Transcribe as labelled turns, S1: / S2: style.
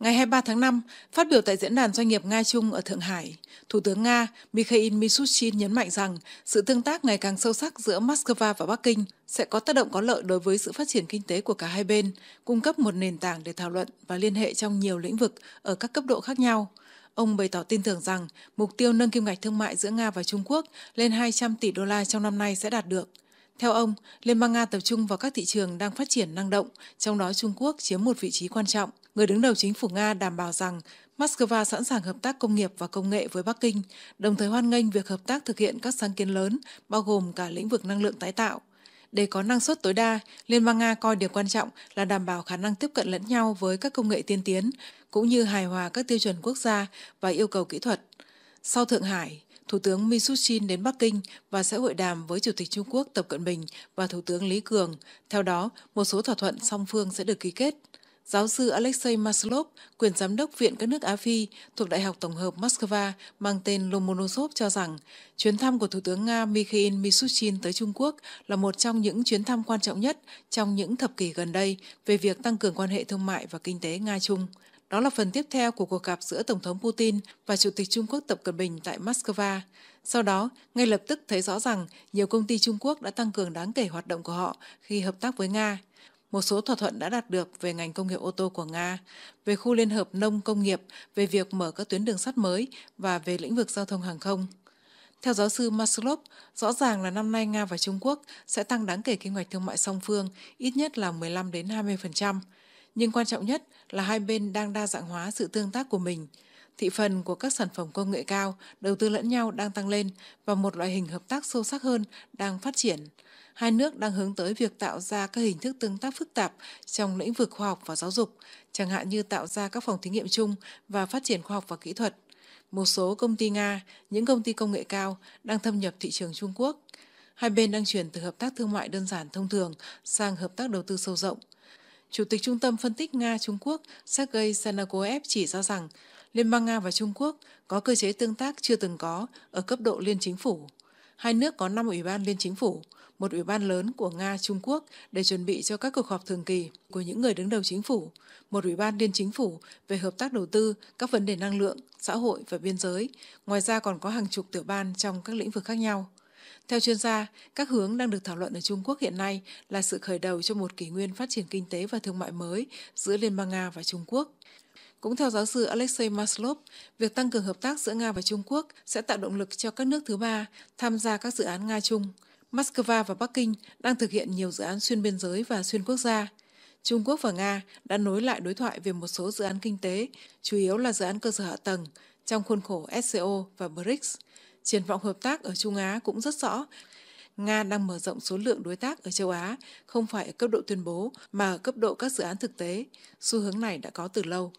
S1: Ngày 23 tháng 5, phát biểu tại Diễn đàn Doanh nghiệp Nga-Trung ở Thượng Hải, Thủ tướng Nga Mikhail Mishustin nhấn mạnh rằng sự tương tác ngày càng sâu sắc giữa Moscow và Bắc Kinh sẽ có tác động có lợi đối với sự phát triển kinh tế của cả hai bên, cung cấp một nền tảng để thảo luận và liên hệ trong nhiều lĩnh vực ở các cấp độ khác nhau. Ông bày tỏ tin tưởng rằng mục tiêu nâng kim ngạch thương mại giữa Nga và Trung Quốc lên 200 tỷ đô la trong năm nay sẽ đạt được – theo ông, Liên bang Nga tập trung vào các thị trường đang phát triển năng động, trong đó Trung Quốc chiếm một vị trí quan trọng. Người đứng đầu chính phủ Nga đảm bảo rằng Moscow sẵn sàng hợp tác công nghiệp và công nghệ với Bắc Kinh, đồng thời hoan nghênh việc hợp tác thực hiện các sáng kiến lớn, bao gồm cả lĩnh vực năng lượng tái tạo. Để có năng suất tối đa, Liên bang Nga coi điều quan trọng là đảm bảo khả năng tiếp cận lẫn nhau với các công nghệ tiên tiến, cũng như hài hòa các tiêu chuẩn quốc gia và yêu cầu kỹ thuật. Sau Thượng Hải, Thủ tướng Mishustin đến Bắc Kinh và sẽ hội đàm với Chủ tịch Trung Quốc Tập Cận Bình và Thủ tướng Lý Cường. Theo đó, một số thỏa thuận song phương sẽ được ký kết. Giáo sư Alexei Maslov, quyền giám đốc Viện các nước Á Phi thuộc Đại học Tổng hợp Moscow mang tên Lomonosov cho rằng, chuyến thăm của Thủ tướng Nga Mikhail Mishustin tới Trung Quốc là một trong những chuyến thăm quan trọng nhất trong những thập kỷ gần đây về việc tăng cường quan hệ thương mại và kinh tế Nga-Trung. Đó là phần tiếp theo của cuộc gặp giữa Tổng thống Putin và Chủ tịch Trung Quốc Tập Cận Bình tại Moscow. Sau đó, ngay lập tức thấy rõ rằng nhiều công ty Trung Quốc đã tăng cường đáng kể hoạt động của họ khi hợp tác với Nga. Một số thỏa thuận đã đạt được về ngành công nghiệp ô tô của Nga, về khu liên hợp nông công nghiệp, về việc mở các tuyến đường sắt mới và về lĩnh vực giao thông hàng không. Theo giáo sư Maslov, rõ ràng là năm nay Nga và Trung Quốc sẽ tăng đáng kể kinh hoạch thương mại song phương ít nhất là 15 đến 20% nhưng quan trọng nhất là hai bên đang đa dạng hóa sự tương tác của mình. Thị phần của các sản phẩm công nghệ cao, đầu tư lẫn nhau đang tăng lên và một loại hình hợp tác sâu sắc hơn đang phát triển. Hai nước đang hướng tới việc tạo ra các hình thức tương tác phức tạp trong lĩnh vực khoa học và giáo dục, chẳng hạn như tạo ra các phòng thí nghiệm chung và phát triển khoa học và kỹ thuật. Một số công ty Nga, những công ty công nghệ cao đang thâm nhập thị trường Trung Quốc. Hai bên đang chuyển từ hợp tác thương mại đơn giản thông thường sang hợp tác đầu tư sâu rộng. Chủ tịch Trung tâm Phân tích Nga-Trung Quốc Sergei Sanakoev chỉ ra rằng Liên bang Nga và Trung Quốc có cơ chế tương tác chưa từng có ở cấp độ liên chính phủ. Hai nước có 5 ủy ban liên chính phủ, một ủy ban lớn của Nga-Trung Quốc để chuẩn bị cho các cuộc họp thường kỳ của những người đứng đầu chính phủ, một ủy ban liên chính phủ về hợp tác đầu tư, các vấn đề năng lượng, xã hội và biên giới. Ngoài ra còn có hàng chục tiểu ban trong các lĩnh vực khác nhau. Theo chuyên gia, các hướng đang được thảo luận ở Trung Quốc hiện nay là sự khởi đầu cho một kỷ nguyên phát triển kinh tế và thương mại mới giữa Liên bang Nga và Trung Quốc. Cũng theo giáo sư Alexei Maslov, việc tăng cường hợp tác giữa Nga và Trung Quốc sẽ tạo động lực cho các nước thứ ba tham gia các dự án Nga-Trung. Moscow và Bắc Kinh đang thực hiện nhiều dự án xuyên biên giới và xuyên quốc gia. Trung Quốc và Nga đã nối lại đối thoại về một số dự án kinh tế, chủ yếu là dự án cơ sở hạ tầng, trong khuôn khổ SCO và BRICS triển vọng hợp tác ở Trung Á cũng rất rõ. Nga đang mở rộng số lượng đối tác ở châu Á, không phải ở cấp độ tuyên bố mà ở cấp độ các dự án thực tế. Xu hướng này đã có từ lâu.